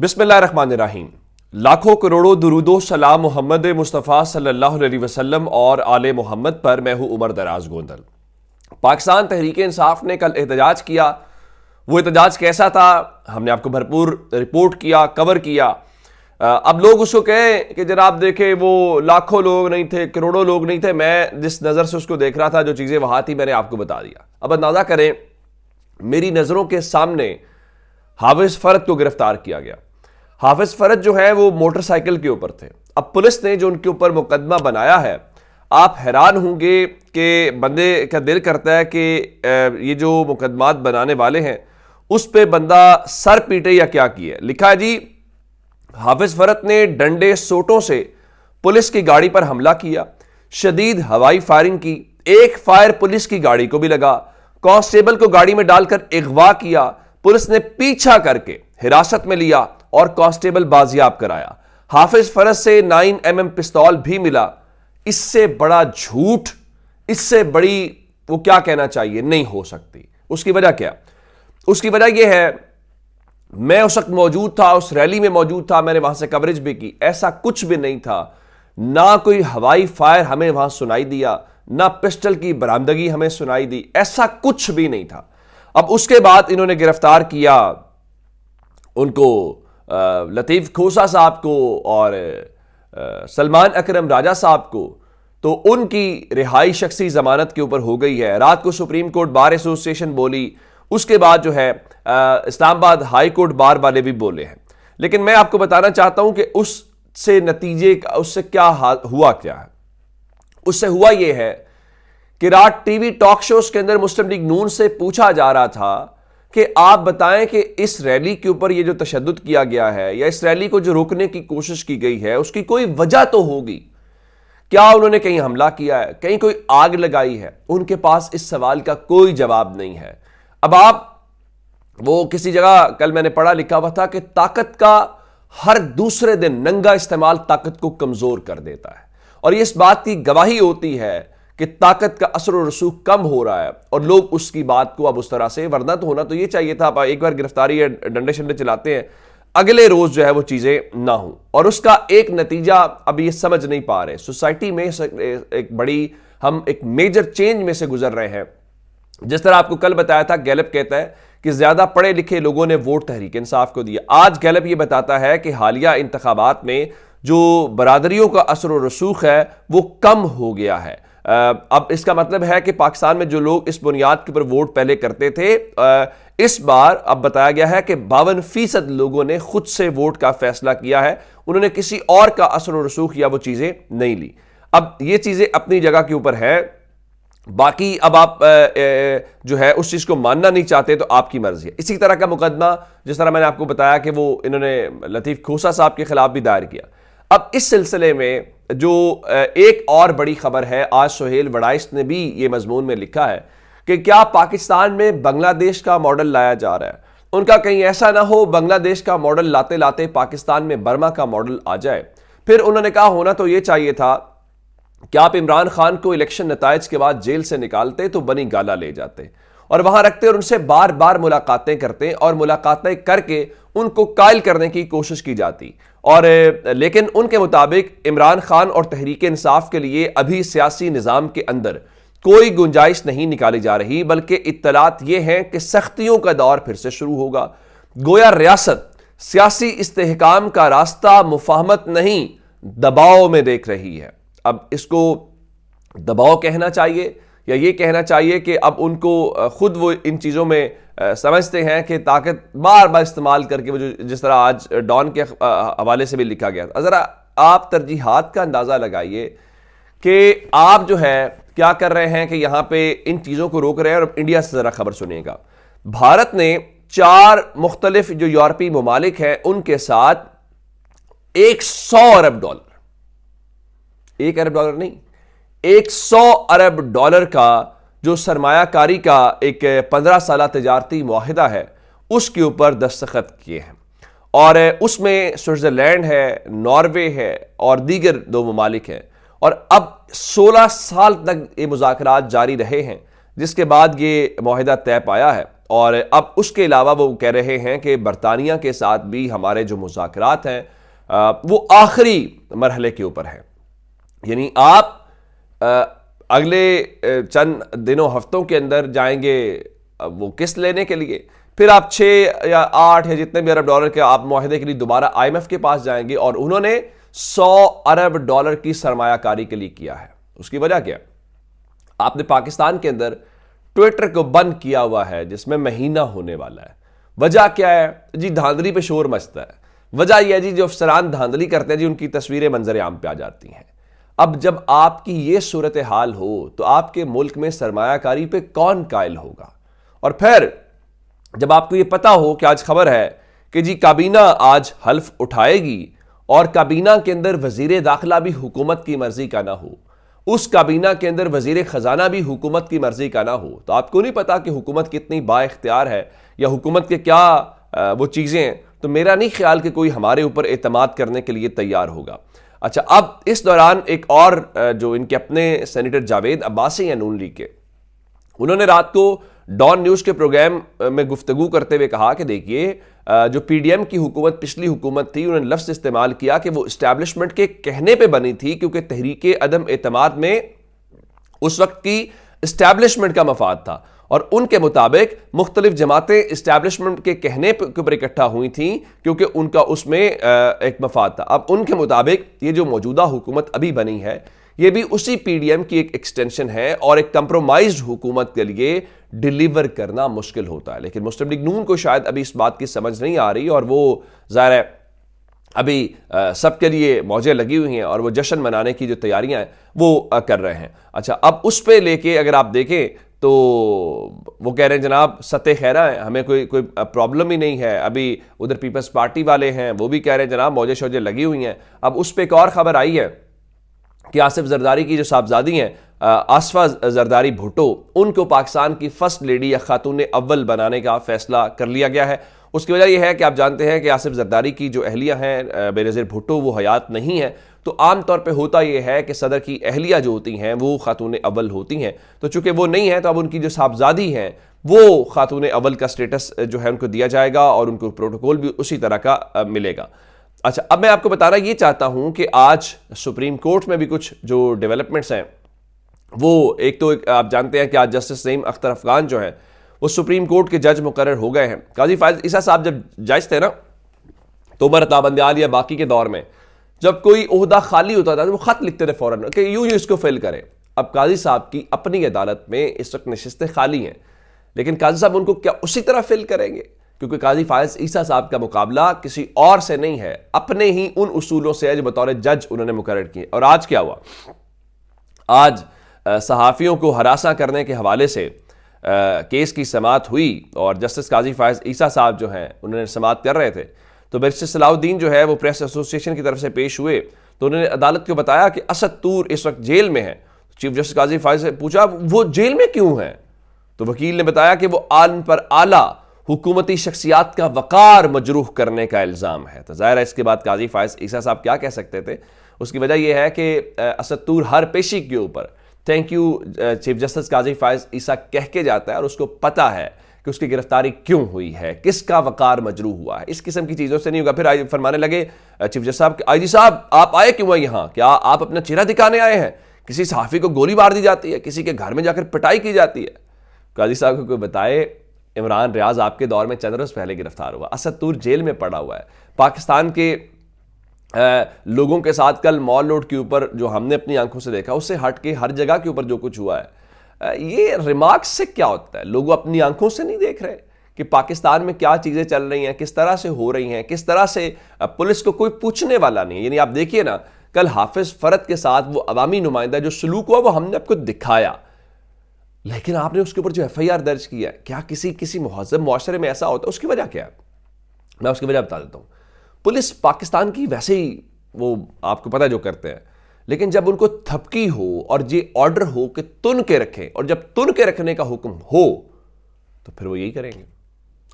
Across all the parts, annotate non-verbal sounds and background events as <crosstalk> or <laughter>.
बिस्मिल्लाहिर्रहमानिर्रहीम लाखों करोड़ों दरुदो सलाम मोहम्मद मुस्तफ़ा सल्लल्लाहु अलैहि वसल्लम और आल मोहम्मद पर मैं हूँ उमर दराज गोंदल पाकिस्तान तहरीक इंसाफ ने कल एहतजाज किया वो एहतजाज कैसा था हमने आपको भरपूर रिपोर्ट किया कवर किया अब लोग उसको कहें कि जनाब देखे वो लाखों लोग नहीं थे करोड़ों लोग नहीं थे मैं जिस नज़र से उसको देख रहा था जो चीज़ें वहाँ थी मैंने आपको बता दिया अब अंदाज़ा करें मेरी नज़रों के सामने हाफिज फरत को गिरफ्तार किया गया हाफिज फरत जो है वो मोटरसाइकिल के ऊपर थे अब पुलिस ने जो उनके ऊपर मुकदमा बनाया है आप हैरान होंगे कि बंदे का दिल करता है कि ये जो मुकदमात बनाने वाले हैं उस पर बंदा सर पीटे या क्या किया लिखा है जी हाफिज फरत ने डंडे सोटों से पुलिस की गाड़ी पर हमला किया शदीद हवाई फायरिंग की एक फायर पुलिस की गाड़ी को भी लगा कांस्टेबल को गाड़ी में डालकर अगवा किया पुलिस ने पीछा करके हिरासत में लिया और कांस्टेबल बाजियाब कराया हाफिज फरज से 9 एम एम पिस्तौल भी मिला इससे बड़ा झूठ इससे बड़ी वो क्या कहना चाहिए नहीं हो सकती उसकी वजह क्या उसकी वजह यह है मैं उस वक्त मौजूद था उस रैली में मौजूद था मैंने वहां से कवरेज भी की ऐसा कुछ भी नहीं था ना कोई हवाई फायर हमें वहां सुनाई दिया ना पिस्टल की बरामदगी हमें सुनाई दी ऐसा कुछ भी नहीं था अब उसके बाद इन्होंने गिरफ्तार किया उनको लतीफ़ खोसा साहब को और सलमान अकरम राजा साहब को तो उनकी रिहाई शख्सी ज़मानत के ऊपर हो गई है रात को सुप्रीम कोर्ट बार एसोसिएशन बोली उसके बाद जो है इस्लामाबाद हाई कोर्ट बार वाले भी बोले हैं लेकिन मैं आपको बताना चाहता हूं कि उससे नतीजे का उससे क्या हुआ क्या है उससे हुआ यह है कि रात टीवी टॉक शोज के अंदर मुस्लिम लीग नून से पूछा जा रहा था कि आप बताएं कि इस रैली के ऊपर ये जो तशद किया गया है या इस रैली को जो रोकने की कोशिश की गई है उसकी कोई वजह तो होगी क्या उन्होंने कहीं हमला किया है कहीं कोई आग लगाई है उनके पास इस सवाल का कोई जवाब नहीं है अब आप वो किसी जगह कल मैंने पढ़ा लिखा हुआ था कि ताकत का हर दूसरे दिन नंगा इस्तेमाल ताकत को कमजोर कर देता है और ये इस बात की गवाही होती है कि ताकत का असर और रसूख कम हो रहा है और लोग उसकी बात को अब उस तरह से वरना तो होना तो ये चाहिए था आप एक बार गिरफ्तारी या डंडे शंडे चलाते हैं अगले रोज जो है वो चीज़ें ना हों और उसका एक नतीजा अभी ये समझ नहीं पा रहे सोसाइटी में एक बड़ी हम एक मेजर चेंज में से गुजर रहे हैं जिस तरह आपको कल बताया था गैलप कहता है कि ज्यादा पढ़े लिखे लोगों ने वोट तहरीक इंसाफ को दिया आज गैलप ये बताता है कि हालिया इंतबात में जो बरदरीों का असर रसूख है वो कम हो गया है अब इसका मतलब है कि पाकिस्तान में जो लोग इस बुनियाद के ऊपर वोट पहले करते थे इस बार अब बताया गया है कि बावन फीसद लोगों ने खुद से वोट का फैसला किया है उन्होंने किसी और का असर और रसूख या वो चीज़ें नहीं ली अब ये चीज़ें अपनी जगह के ऊपर है बाकी अब आप जो है उस चीज़ को मानना नहीं चाहते तो आपकी मर्ज़ी है इसी तरह का मुकदमा जिस तरह मैंने आपको बताया कि वो इन्होंने लतीफ़ खोसा साहब के ख़िलाफ़ भी दायर किया अब इस सिलसिले में जो एक और बड़ी खबर है आज सोहेल वड़ाइस ने भी ये मजमून में लिखा है कि क्या पाकिस्तान में बांग्लादेश का मॉडल लाया जा रहा है उनका कहीं ऐसा ना हो बांग्लादेश का मॉडल लाते लाते पाकिस्तान में बर्मा का मॉडल आ जाए फिर उन्होंने कहा होना तो ये चाहिए था कि आप इमरान खान को इलेक्शन नतज के बाद जेल से निकालते तो बनी गाला ले जाते और वहां रखते और उनसे बार बार मुलाकातें करते और मुलाकातें करके उनको कायल करने की कोशिश की जाती और लेकिन उनके मुताबिक इमरान खान और तहरीक इंसाफ के लिए अभी सियासी निज़ाम के अंदर कोई गुंजाइश नहीं निकाली जा रही बल्कि इतलात ये हैं कि सख्तियों का दौर फिर से शुरू होगा गोया रियासत सियासी इस्तेकाम का रास्ता मुफाहमत नहीं दबाव में देख रही है अब इसको दबाव कहना चाहिए या ये कहना चाहिए कि अब उनको ख़ुद वो इन चीज़ों में समझते हैं कि ताकत बार बार इस्तेमाल करके वो जो जिस तरह आज डॉन के हवाले से भी लिखा गया था ज़रा आप तरजीहत का अंदाज़ा लगाइए कि आप जो है क्या कर रहे हैं कि यहाँ पे इन चीज़ों को रोक रहे हैं और इंडिया से ज़रा खबर सुनेगा भारत ने चार मुख्तलिफ जो यूरोपीय ममालिक हैं उनके साथ एक सौ अरब डॉलर एक अरब डॉलर नहीं 100 अरब डॉलर का जो सरमाकारी का एक 15 साल तजारती माहिदा है उसके ऊपर दस्तखत किए हैं और उसमें स्विट्ज़रलैंड है नॉर्वे है और दीगर दो ममालिक हैं और अब 16 साल तक ये मुजाकर जारी रहे हैं जिसके बाद ये माहिदा तय पाया है और अब उसके अलावा वो कह रहे हैं कि बरतानिया के साथ भी हमारे जो मुजाकर हैं वो आखिरी मरहले के ऊपर हैं यानी आप अगले चंद दिनों हफ्तों के अंदर जाएंगे वो किस्त लेने के लिए फिर आप छः या आठ या जितने भी अरब डॉलर के आप माहदे के लिए दोबारा आईएमएफ के पास जाएंगे और उन्होंने सौ अरब डॉलर की सरमाकारी के लिए किया है उसकी वजह क्या आपने पाकिस्तान के अंदर ट्विटर को बंद किया हुआ है जिसमें महीना होने वाला है वजह क्या है जी धांधली पे शोर मचता है वजह यह जी जो अफसरान धांधली करते हैं जी उनकी तस्वीरें मंजर आम पे आ जाती हैं अब जब आपकी ये सूरत हाल हो तो आपके मुल्क में सरमाकारी पे कौन कायल होगा और फिर जब आपको ये पता हो कि आज खबर है कि जी काबीना आज हल्फ उठाएगी और काबीना के अंदर वजीर दाखिला भी हुकूमत की मर्जी का ना हो उस काबीना के अंदर वजीर ख़जाना भी हुकूमत की मर्जी का ना हो तो आपको नहीं पता कि हुकूमत कितनी बाख्तियार है या हुकूमत के क्या वो चीज़ें हैं तो मेरा नहीं ख्याल कि कोई हमारे ऊपर अतमाद करने के लिए तैयार होगा अच्छा अब इस दौरान एक और जो इनके अपने सेनेटर जावेद अब्बासी हैं नून लीग के उन्होंने रात को डॉन न्यूज के प्रोग्राम में गुफ्तगु करते हुए कहा कि देखिए जो पीडीएम की हुकूमत पिछली हुकूमत थी उन्होंने लफ्ज़ इस्तेमाल किया कि वो इस्टेब्लिशमेंट के कहने पे बनी थी क्योंकि तहरीक अदम एतमाद में उस वक्त की इस्टेब्लिशमेंट का मफाद था और उनके मुताबिक मुख्तलिफ जमातें इस्टेब्लिशमेंट के कहने के ऊपर इकट्ठा हुई थी क्योंकि उनका उसमें एक मफाद था अब उनके मुताबिक ये जो मौजूदा हुकूमत अभी बनी है ये भी उसी पीडीएम की एक एक्सटेंशन है और एक कंप्रोमाइज हुकूमत के लिए डिलीवर करना मुश्किल होता है लेकिन मुस्लिम लीग नून को शायद अभी इस बात की समझ नहीं आ रही और वो ज़ाहिर है अभी सबके लिए मौजें लगी हुई हैं और वो जश्न मनाने की जो तैयारियां हैं वो आ, कर रहे हैं अच्छा अब उस पर लेके अगर आप देखें तो वो कह रहे हैं जनाब सतह खैरा है हमें कोई कोई प्रॉब्लम ही नहीं है अभी उधर पीपल्स पार्टी वाले हैं वो भी कह रहे हैं जनाब मौजे शौजे लगी हुई हैं अब उस पर एक और ख़बर आई है कि आसिफ जरदारी की जो साहबजादी हैं आसफा जरदारी भुटो उनको पाकिस्तान की फर्स्ट लेडी या खातून अव्वल बनाने का फैसला कर लिया गया है उसकी वजह यह है कि आप जानते हैं कि आसिफ जरदारी की जो अहलिया हैं बेनज़ीर भुटो वो हयात नहीं है तो आमतौर पे होता यह है कि सदर की अहलिया जो होती हैं वो खातून अव्वल होती हैं तो चूंकि वो नहीं है तो अब उनकी जो साहबजादी हैं वो खातून अव्वल का स्टेटस जो है उनको दिया जाएगा और उनको प्रोटोकॉल भी उसी तरह का मिलेगा अच्छा अब मैं आपको बताना ये चाहता हूँ कि आज सुप्रीम कोर्ट में भी कुछ जो डेवलपमेंट्स हैं वो एक तो एक आप जानते हैं कि आज जस्टिस नईम अख्तर अफगान जो है वो सुप्रीम कोर्ट के जज मुकर हो गए हैं काजी फायद ईसा साहब जब जज थे ना तोमर अताबंदयाल या बाकी के दौर में जब कोई उहदा खाली होता था तो वो ख़त लिखते थे फ़ौरन कि यूं यूं इसको फिल करें अब काजी साहब की अपनी अदालत में इस वक्त नशस्तें खाली हैं लेकिन काजी साहब उनको क्या उसी तरह फिल करेंगे क्योंकि काजी फायज ईसा साहब का मुकाबला किसी और से नहीं है अपने ही उन उसूलों से है जो बतौर जज उन्होंने मुकर किए और आज क्या हुआ आज सहाफ़ियों को हरासा करने के हवाले से आ, केस की समात हुई और जस्टिस काजी फायज ईसा साहब जो हैं उन्होंने समात कर रहे थे तो बैरिस्टर सलाउद्दीन जो है वो प्रेस एसोसिएशन की तरफ से पेश हुए तो उन्होंने अदालत को बताया कि असद तूर इस वक्त जेल में है चीफ जस्टिस काजी फायज से पूछा वो जेल में क्यों है तो वकील ने बताया कि वो आलम पर आला हुकूमती शख्सियात का वक़ार मजरूह करने का इल्ज़ाम है तो ज़ाहिर है इसके बाद काजी फायज ईसा साहब क्या कह सकते थे उसकी वजह यह है कि असतूर हर पेशी के ऊपर thank you chief justice Qazi Faez Isa कह के जाता है और उसको पता है कि उसकी गिरफ्तारी क्यों हुई है किसका वकार मजरू हुआ है इस किस्म की चीज़ों से नहीं होगा फिर आई फरमाने लगे चीफ जस्ट साहब आई जी साहब आप आए क्यों हैं यहां क्या आप अपना चेहरा दिखाने आए हैं किसी सहाफ़ी को गोली मार दी जाती है किसी के घर में जाकर पिटाई की जाती है काजी साहब को कोई बताए इमरान रियाज आपके दौर में चंद्रस पहले गिरफ्तार हुआ असदूर जेल में पड़ा हुआ है पाकिस्तान के आ, लोगों के साथ कल मॉल रोड के ऊपर जो हमने अपनी आंखों से देखा उससे हट के हर जगह के ऊपर जो कुछ हुआ है ये रिमार्क्स से क्या होता है लोग अपनी आंखों से नहीं देख रहे कि पाकिस्तान में क्या चीज़ें चल रही हैं किस तरह से हो रही हैं किस तरह से पुलिस को कोई पूछने वाला नहीं यानी आप देखिए ना कल हाफिज फरत के साथ वो अवामी नुमाइंदा जो सलूक हुआ वो हमने आपको दिखाया लेकिन आपने उसके ऊपर जो एफ आई आर दर्ज किया है क्या किसी किसी महजब माशरे में ऐसा होता है उसकी वजह क्या है मैं उसकी वजह बता देता हूँ पुलिस पाकिस्तान की वैसे ही वो आपको पता जो करते हैं लेकिन जब उनको थपकी हो और ये ऑर्डर हो कि तुन के रखें और जब तुन के रखने का हुक्म हो तो फिर वो यही करेंगे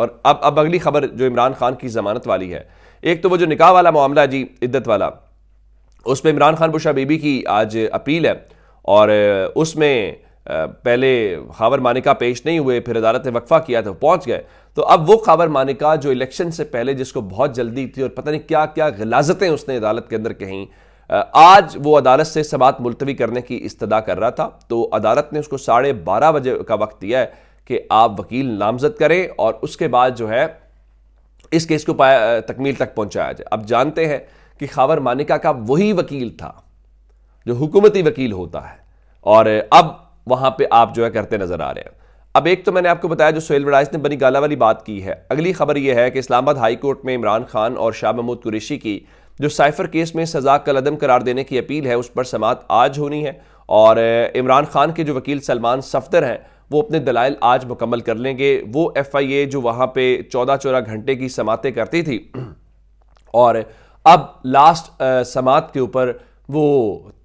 और अब अब अगली खबर जो इमरान खान की जमानत वाली है एक तो वो जो निकाह वाला मामला जी इद्दत वाला उस पर इमरान खान बुशा बेबी की आज अपील है और उसमें पहले खावर मानिका पेश नहीं हुए फिर अदालत ने वक्फा किया था तो पहुंच गए तो अब वो खावर मानिका जो इलेक्शन से पहले जिसको बहुत जल्दी थी और पता नहीं क्या क्या गलाजतें उसने अदालत के अंदर कहीं आज वो अदालत से समात मुलतवी करने की इस्तदा कर रहा था तो अदालत ने उसको साढ़े बारह बजे का वक्त दिया है कि आप वकील नामजद करें और उसके बाद जो है इस केस को तकमील तक पहुंचाया जाए अब जानते हैं कि खावर मानिका का वही वकील था जो हुकूमती वकील होता है और अब वहां पे आप जो है करते नजर आ रहे हैं अब एक तो मैंने आपको बताया जो सोहेल वडाइस ने बनी गाला वाली बात की है अगली खबर यह है कि इस्लामाबाद हाई कोर्ट में इमरान खान और शाह महमूद कुरेशी की जो साइफर केस में सजा कल अदम करार देने की अपील है उस पर समात आज होनी है और इमरान खान के जो वकील सलमान सफदर हैं वो अपने दलाइल आज मुकम्मल कर लेंगे वो एफ आई ए जो वहाँ पे चौदह चौदह घंटे की समातें करती थी <clears throat> और अब लास्ट समात के ऊपर वो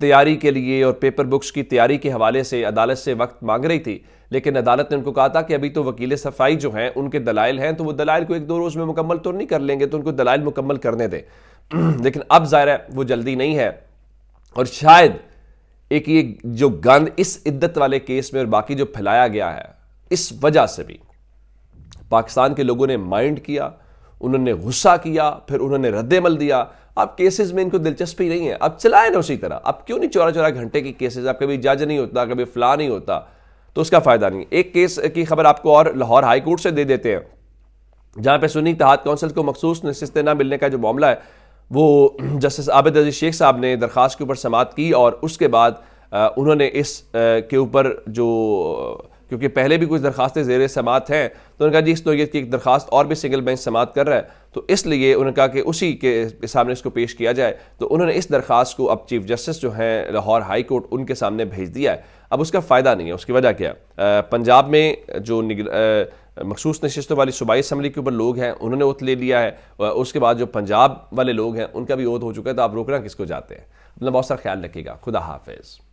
तैयारी के लिए और पेपर बुक्स की तैयारी के हवाले से अदालत से वक्त मांग रही थी लेकिन अदालत ने उनको कहा था कि अभी तो वकील सफाई जो हैं उनके दलाइल हैं तो वो दलाइल को एक दो रोज़ में मुकम्मल तो नहीं कर लेंगे तो उनको दलाइल मुकम्मल करने दें <clears throat> लेकिन अब ज़ाहिर है वो जल्दी नहीं है और शायद एक ये जो गंद इस इद्दत वाले केस में और बाकी जो फैलाया गया है इस वजह से भी पाकिस्तान के लोगों ने माइंड किया उन्होंने गुस्सा किया फिर उन्होंने रद्दमल दिया अब केसेस में इनको दिलचस्पी नहीं है अब चलाए ना उसी तरह अब क्यों नहीं चौरा चौरा घंटे की केसेस अब कभी जज नहीं होता कभी फ्ला नहीं होता तो उसका फ़ायदा नहीं एक केस की खबर आपको और लाहौर हाईकोर्ट से दे देते हैं जहां पे सुनी तहत काउंसिल को मखसूस नशिस्तें ना मिलने का जो मामला है वो <clears throat> जस्टिस आबिद अजीज शेख साहब ने दरख्वास्त के ऊपर समात की और उसके बाद उन्होंने इस के ऊपर जो क्योंकि पहले भी कुछ दरखास्तें जेर समात हैं तो उन्होंने कहा जी इस नोयत की एक दरखास्त और भी सिंगल बेंच समात कर रहा है तो इसलिए उन्होंने कहा कि उसी के सामने इसको पेश किया जाए तो उन्होंने इस दरखास्त को अब चीफ जस्टिस जो हैं लाहौर हाई कोर्ट उनके सामने भेज दिया है अब उसका फ़ायदा नहीं है उसकी वजह क्या पंजाब में जो मखसूस नशस्तों वाली सूबाई असम्बली के ऊपर लोग हैं उन्होंने ओत ले लिया है उसके बाद जो पंजाब वाले लोग हैं उनका भी ओत हो चुका है तो आप रोकना किसको जाते हैं अपना बहुत सारा ख्याल रखिएगा खुदा हाफिज़